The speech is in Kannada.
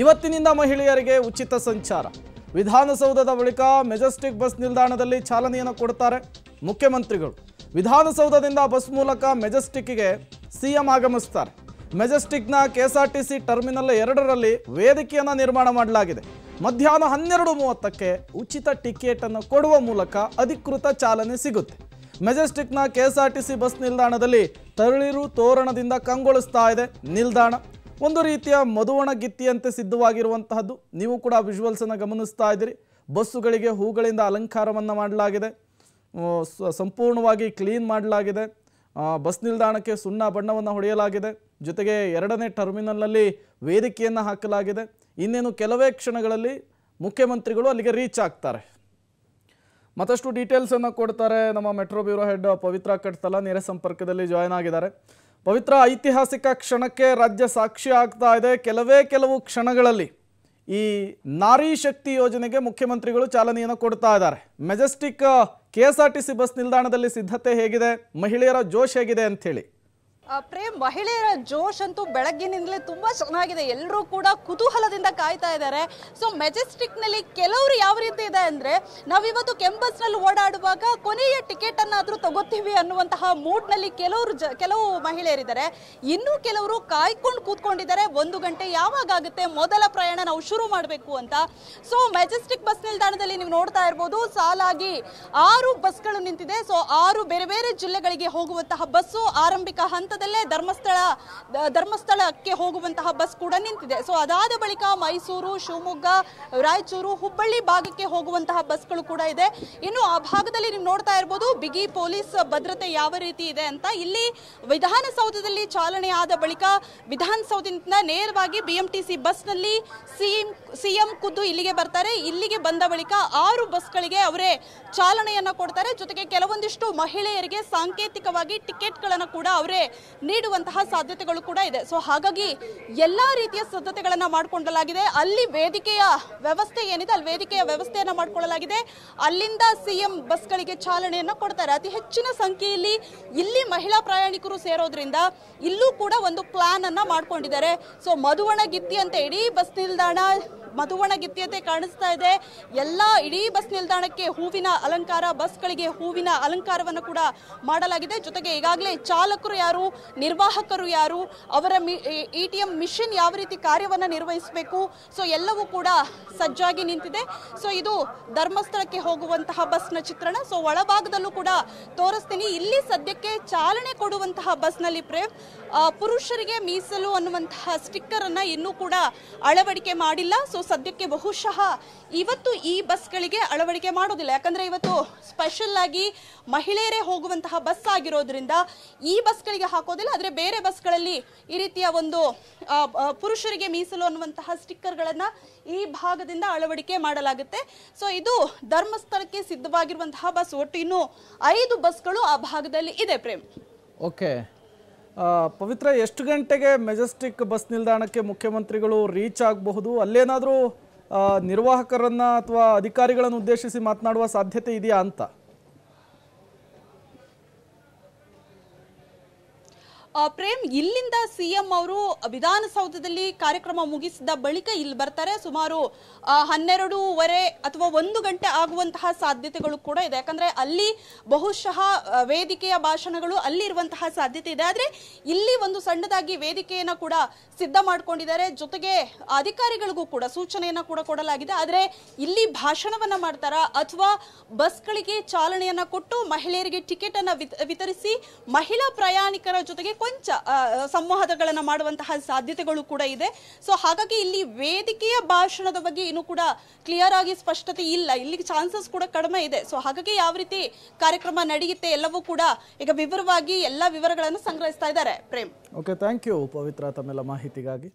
ಇವತ್ತಿನಿಂದ ಮಹಿಳೆಯರಿಗೆ ಉಚಿತ ಸಂಚಾರ ವಿಧಾನಸೌಧದ ಬಳಿಕ ಮೆಜೆಸ್ಟಿಕ್ ಬಸ್ ನಿಲ್ದಾಣದಲ್ಲಿ ಚಾಲನೆಯನ್ನು ಕೊಡ್ತಾರೆ ಮುಖ್ಯಮಂತ್ರಿಗಳು ವಿಧಾನಸೌಧದಿಂದ ಬಸ್ ಮೂಲಕ ಮೆಜೆಸ್ಟಿಕ್ಗೆ ಸಿಎಂ ಆಗಮಿಸ್ತಾರೆ ಮೆಜೆಸ್ಟಿಕ್ನ K S R T C terminal ಎರಡರಲ್ಲಿ ವೇದಿಕೆಯನ್ನು ನಿರ್ಮಾಣ ಮಾಡಲಾಗಿದೆ ಮಧ್ಯಾಹ್ನ ಹನ್ನೆರಡು ಮೂವತ್ತಕ್ಕೆ ಉಚಿತ ಟಿಕೆಟನ್ನು ಕೊಡುವ ಮೂಲಕ ಅಧಿಕೃತ ಚಾಲನೆ ಸಿಗುತ್ತೆ ಮೆಜೆಸ್ಟಿಕ್ನ K S R T C bus ನಿಲ್ದಾಣದಲ್ಲಿ ತರಳಿರು ತೋರಣದಿಂದ ಕಂಗೊಳಿಸ್ತಾ ಇದೆ ನಿಲ್ದಾಣ ಒಂದು ರೀತಿಯ ಮಧುವಣ ಗಿತ್ತಿಯಂತೆ ಸಿದ್ಧವಾಗಿರುವಂತಹದ್ದು ನೀವು ಕೂಡ ವಿಜುವಲ್ಸನ್ನು ಗಮನಿಸ್ತಾ ಇದ್ದೀರಿ ಬಸ್ಸುಗಳಿಗೆ ಹೂಗಳಿಂದ ಅಲಂಕಾರವನ್ನು ಮಾಡಲಾಗಿದೆ ಸಂಪೂರ್ಣವಾಗಿ ಕ್ಲೀನ್ ಮಾಡಲಾಗಿದೆ ಬಸ್ ನಿಲ್ದಾಣಕ್ಕೆ ಸುಣ್ಣ ಬಣ್ಣವನ್ನು ಹೊಡೆಯಲಾಗಿದೆ ಜೊತೆಗೆ ಎರಡನೇ ಟರ್ಮಿನಲ್ನಲ್ಲಿ ವೇದಿಕೆಯನ್ನು ಹಾಕಲಾಗಿದೆ ಇನ್ನೇನು ಕೆಲವೇ ಕ್ಷಣಗಳಲ್ಲಿ ಮುಖ್ಯಮಂತ್ರಿಗಳು ಅಲ್ಲಿಗೆ ರೀಚ್ ಆಗ್ತಾರೆ ಮತ್ತಷ್ಟು ಡೀಟೇಲ್ಸನ್ನು ಕೊಡ್ತಾರೆ ನಮ್ಮ metro bureau head Pavithra Kattala ನೇರ ಸಂಪರ್ಕದಲ್ಲಿ ಜಾಯ್ನ್ ಆಗಿದ್ದಾರೆ ಪವಿತ್ರ ಐತಿಹಾಸಿಕ ಕ್ಷಣಕ್ಕೆ ರಾಜ್ಯ ಸಾಕ್ಷಿ ಆಗ್ತಾ ಇದೆ ಕೆಲವೇ ಕೆಲವು ಕ್ಷಣಗಳಲ್ಲಿ ಈ ನಾರಿ ಶಕ್ತಿ ಯೋಜನೆಗೆ ಮುಖ್ಯಮಂತ್ರಿಗಳು ಚಾಲನೆಯನ್ನು ಕೊಡ್ತಾ ಇದ್ದಾರೆ Majestic K S R T C bus ನಿಲ್ದಾಣದಲ್ಲಿ ಸಿದ್ಧತೆ ಹೇಗಿದೆ ಮಹಿಳೆಯರ ಜೋಶ್ ಹೇಗಿದೆ ಅಂಥೇಳಿ ಪ್ರೇಮ್ ಮಹಿಳೆಯರ ಜೋಶ್ ಅಂತೂ ಬೆಳಗ್ಗಿನಿಂದಲೇ ತುಂಬ ಚೆನ್ನಾಗಿದೆ ಎಲ್ಲರೂ ಕೂಡ ಕುತೂಹಲದಿಂದ ಕಾಯ್ತಾ ಇದ್ದಾರೆ ಸೊ ನಲ್ಲಿ ಕೆಲವರು ಯಾವ ರೀತಿ ಇದೆ ಅಂದರೆ ನಾವಿವತ್ತು ನಲ್ಲಿ ಓಡಾಡುವಾಗ ಕೊನೆಯ ಟಿಕೆಟನ್ನಾದರೂ ತಗೋತೀವಿ ಅನ್ನುವಂತಹ ನಲ್ಲಿ ಕೆಲವರು ಕೆಲವು ಮಹಿಳೆಯರಿದ್ದಾರೆ ಇನ್ನೂ ಕೆಲವರು ಕಾಯ್ಕೊಂಡು ಕೂತ್ಕೊಂಡಿದ್ದಾರೆ ಒಂದು ಗಂಟೆ ಯಾವಾಗ ಆಗುತ್ತೆ ಮೊದಲ ಪ್ರಯಾಣ ನಾವು ಶುರು ಮಾಡಬೇಕು ಅಂತ ಸೊ ಮೆಜೆಸ್ಟಿಕ್ ಬಸ್ ನಿಲ್ದಾಣದಲ್ಲಿ ನೀವು ನೋಡ್ತಾ ಇರ್ಬೋದು ಸಾಲಾಗಿ ಆರು ಬಸ್ಗಳು ನಿಂತಿದೆ ಸೊ ಆರು ಬೇರೆ ಬೇರೆ ಜಿಲ್ಲೆಗಳಿಗೆ ಹೋಗುವಂತಹ ಬಸ್ಸು ಆರಂಭಿಕ ಹಂತ ಹಂತದಲ್ಲೇ ಧರ್ಮಸ್ಥಳ ಧರ್ಮಸ್ಥಳಕ್ಕೆ ಹೋಗುವಂತಹ ಬಸ್ ಕೂಡ ನಿಂತಿದೆ ಸೊ ಅದಾದ ಬಳಿಕ ಮೈಸೂರು ಶಿವಮೊಗ್ಗ ರಾಯಚೂರು ಹುಬ್ಬಳ್ಳಿ ಭಾಗಕ್ಕೆ ಹೋಗುವಂತಹ ಬಸ್ಗಳು ಕೂಡ ಇದೆ ಇನ್ನು ಆ ಭಾಗದಲ್ಲಿ ನೀವು ನೋಡ್ತಾ ಇರ್ಬೋದು ಬಿಗಿ ಪೊಲೀಸ್ ಭದ್ರತೆ ಯಾವ ರೀತಿ ಇದೆ ಅಂತ ಇಲ್ಲಿ ವಿಧಾನಸೌಧದಲ್ಲಿ ಚಾಲನೆ ಆದ ಬಳಿಕ ವಿಧಾನಸೌಧದಿಂದ ನೇರವಾಗಿ ಬಿಎಂಟಿಸಿ ಬಸ್ನಲ್ಲಿ ಸಿಎಂ ಸಿಎಂ ಖುದ್ದು ಇಲ್ಲಿಗೆ ಬರ್ತಾರೆ ಇಲ್ಲಿಗೆ ಬಂದ ಬಳಿಕ ಆರು ಬಸ್ಗಳಿಗೆ ಅವರೇ ಚಾಲನೆಯನ್ನು ಕೊಡ್ತಾರೆ ಜೊತೆಗೆ ಕೆಲವೊಂದಿಷ್ಟು ಮಹಿಳೆಯರಿಗೆ ಸಾಂಕೇತಿಕವಾಗಿ ಟಿಕೆಟ್ಗಳನ್ನು ಕೂಡ ಅವರೇ ನೀಡುವಂತಹ ಸಾಧ್ಯತೆಗಳು ಕೂಡ ಇದೆ ಸೊ ಹಾಗಾಗಿ ಎಲ್ಲ ರೀತಿಯ ಸಿದ್ಧತೆಗಳನ್ನು ಮಾಡಿಕೊಳ್ಳಲಾಗಿದೆ ಅಲ್ಲಿ ವೇದಿಕೆಯ ವ್ಯವಸ್ಥೆ ಏನಿದೆ ಅಲ್ಲಿ ವೇದಿಕೆಯ ವ್ಯವಸ್ಥೆಯನ್ನು ಮಾಡಿಕೊಳ್ಳಲಾಗಿದೆ ಅಲ್ಲಿಂದ ಸಿ ಎಂ ಬಸ್ಗಳಿಗೆ ಚಾಲನೆಯನ್ನು ಕೊಡ್ತಾರೆ ಅತಿ ಹೆಚ್ಚಿನ ಸಂಖ್ಯೆಯಲ್ಲಿ ಇಲ್ಲಿ ಮಹಿಳಾ ಪ್ರಯಾಣಿಕರು ಸೇರೋದ್ರಿಂದ ಇಲ್ಲೂ ಕೂಡ ಒಂದು ಪ್ಲಾನ್ ಅನ್ನ ಮಾಡಿಕೊಂಡಿದ್ದಾರೆ ಸೊ ಮಧುವಣ ಗಿತ್ತಿ ಅಂತ ಇಡೀ ಬಸ್ ನಿಲ್ದಾಣ ಮದುವಣಗಿತ್ಯತೆ ಕಾಣಿಸ್ತಾ ಇದೆ ಎಲ್ಲ ಇಡೀ ಬಸ್ ನಿಲ್ದಾಣಕ್ಕೆ ಹೂವಿನ ಅಲಂಕಾರ ಬಸ್ಗಳಿಗೆ ಹೂವಿನ ಅಲಂಕಾರವನ್ನು ಕೂಡ ಮಾಡಲಾಗಿದೆ ಜೊತೆಗೆ ಈಗಾಗಲೇ ಚಾಲಕರು ಯಾರು ನಿರ್ವಾಹಕರು ಯಾರು ಅವರ ಇ ಟಿ ಎಂ ಮಿಷಿನ್ ಯಾವ ರೀತಿ ಕಾರ್ಯವನ್ನು ನಿರ್ವಹಿಸಬೇಕು ಸೊ ಎಲ್ಲವೂ ಕೂಡ ಸಜ್ಜಾಗಿ ನಿಂತಿದೆ ಸೊ ಇದು ಧರ್ಮಸ್ಥಳಕ್ಕೆ ಹೋಗುವಂತಹ ಬಸ್ನ ಚಿತ್ರಣ ಸೊ ಒಳಭಾಗದಲ್ಲೂ ಕೂಡ ತೋರಿಸ್ತೀನಿ ಇಲ್ಲಿ ಸದ್ಯಕ್ಕೆ ಚಾಲನೆ ಕೊಡುವಂತಹ ಬಸ್ನಲ್ಲಿ ಪ್ರೇಮ್ ಪುರುಷರಿಗೆ ಮೀಸಲು ಅನ್ನುವಂತಹ ಸ್ಟಿಕ್ಕರನ್ನು ಇನ್ನೂ ಕೂಡ ಅಳವಡಿಕೆ ಮಾಡಿಲ್ಲ ಸೊ ಸದ್ಯಕ್ಕೆ ಬಹುಶಃ ಇವತ್ತು ಈ ಬಸ್ಗಳಿಗೆ ಅಳವಡಿಕೆ ಮಾಡೋದಿಲ್ಲ ಯಾಕಂದರೆ ಇವತ್ತು ಸ್ಪೆಷಲ್ ಆಗಿ ಮಹಿಳೆಯರೇ ಹೋಗುವಂತಹ ಬಸ್ ಆಗಿರೋದ್ರಿಂದ ಈ ಬಸ್ಗಳಿಗೆ ಹಾಕೋದಿಲ್ಲ ಆದರೆ ಬೇರೆ ಬಸ್ಗಳಲ್ಲಿ ಈ ರೀತಿಯ ಒಂದು ಪುರುಷರಿಗೆ ಮೀಸಲು ಅನ್ನುವಂತಹ ಸ್ಟಿಕ್ಕರ್ಗಳನ್ನು ಈ ಭಾಗದಿಂದ ಅಳವಡಿಕೆ ಮಾಡಲಾಗುತ್ತೆ ಸೊ ಇದು ಧರ್ಮಸ್ಥಳಕ್ಕೆ ಸಿದ್ಧವಾಗಿರುವಂತಹ ಬಸ್ ಒಟ್ಟು ಇನ್ನು ಐದು ಬಸ್ಗಳು ಆ ಭಾಗದಲ್ಲಿ ಇದೆ ಪ್ರೇಮ್ ಓಕೆ ಪವಿತ್ರ ಎಷ್ಟು ಗಂಟೆಗೆ ಮೆಜೆಸ್ಟಿಕ್ ಬಸ್ ನಿಲ್ದಾಣಕ್ಕೆ ಮುಖ್ಯಮಂತ್ರಿಗಳು ರೀಚ್ ಆಗಬಹುದು ಅಲ್ಲೇನಾದರೂ ನಿರ್ವಾಹಕರನ್ನು ಅಥವಾ ಅಧಿಕಾರಿಗಳನ್ನು ಉದ್ದೇಶಿಸಿ ಮಾತನಾಡುವ ಸಾಧ್ಯತೆ ಇದೆಯಾ ಅಂತ ಪ್ರೇಮ್ ಇಲ್ಲಿಂದ ಸಿಎಂ ಅವರು ವಿಧಾನಸೌಧದಲ್ಲಿ ಕಾರ್ಯಕ್ರಮ ಮುಗಿಸಿದ ಬಳಿಕ ಇಲ್ಲಿ ಬರ್ತಾರೆ ಸುಮಾರು ಹನ್ನೆರಡೂವರೆ ಅಥವಾ ಒಂದು ಗಂಟೆ ಆಗುವಂತಹ ಸಾಧ್ಯತೆಗಳು ಕೂಡ ಇದೆ ಯಾಕಂದ್ರೆ ಅಲ್ಲಿ ಬಹುಶಃ ವೇದಿಕೆಯ ಭಾಷಣಗಳು ಅಲ್ಲಿ ಇರುವಂತಹ ಸಾಧ್ಯತೆ ಇದೆ ಆದರೆ ಇಲ್ಲಿ ಒಂದು ಸಣ್ಣದಾಗಿ ವೇದಿಕೆಯನ್ನು ಕೂಡ ಸಿದ್ಧ ಮಾಡಿಕೊಂಡಿದ್ದಾರೆ ಜೊತೆಗೆ ಅಧಿಕಾರಿಗಳಿಗೂ ಕೂಡ ಸೂಚನೆಯನ್ನು ಕೂಡ ಕೊಡಲಾಗಿದೆ ಆದರೆ ಇಲ್ಲಿ ಭಾಷಣವನ್ನ ಮಾಡ್ತಾರ ಅಥವಾ ಬಸ್ಗಳಿಗೆ ಚಾಲನೆಯನ್ನ ಕೊಟ್ಟು ಮಹಿಳೆಯರಿಗೆ ಟಿಕೆಟ್ ಅನ್ನ ವಿತರಿಸಿ ಮಹಿಳಾ ಪ್ರಯಾಣಿಕರ ಜೊತೆಗೆ ಪ್ರಪಂಚ ಸಂವಾದಗಳನ್ನು ಮಾಡುವಂತಹ ಸಾಧ್ಯತೆಗಳು ಕೂಡ ಇದೆ ಸೊ ಹಾಗಾಗಿ ಇಲ್ಲಿ ವೇದಿಕೆಯ ಭಾಷಣದ ಬಗ್ಗೆ ಇನ್ನೂ ಕೂಡ ಕ್ಲಿಯರ್ ಆಗಿ ಸ್ಪಷ್ಟತೆ ಇಲ್ಲ ಇಲ್ಲಿ ಚಾನ್ಸಸ್ ಕೂಡ ಕಡಿಮೆ ಇದೆ ಸೊ ಹಾಗಾಗಿ ಯಾವ ರೀತಿ ಕಾರ್ಯಕ್ರಮ ನಡೆಯುತ್ತೆ ಎಲ್ಲವೂ ಕೂಡ ಈಗ ವಿವರವಾಗಿ ಎಲ್ಲ ವಿವರಗಳನ್ನು ಸಂಗ್ರಹಿಸ್ತಾ ಇದ್ದಾರೆ Prem okay thank you Pavithra ತಮ್ಮೆಲ್ಲ ಮಾಹಿತಿಗಾಗಿ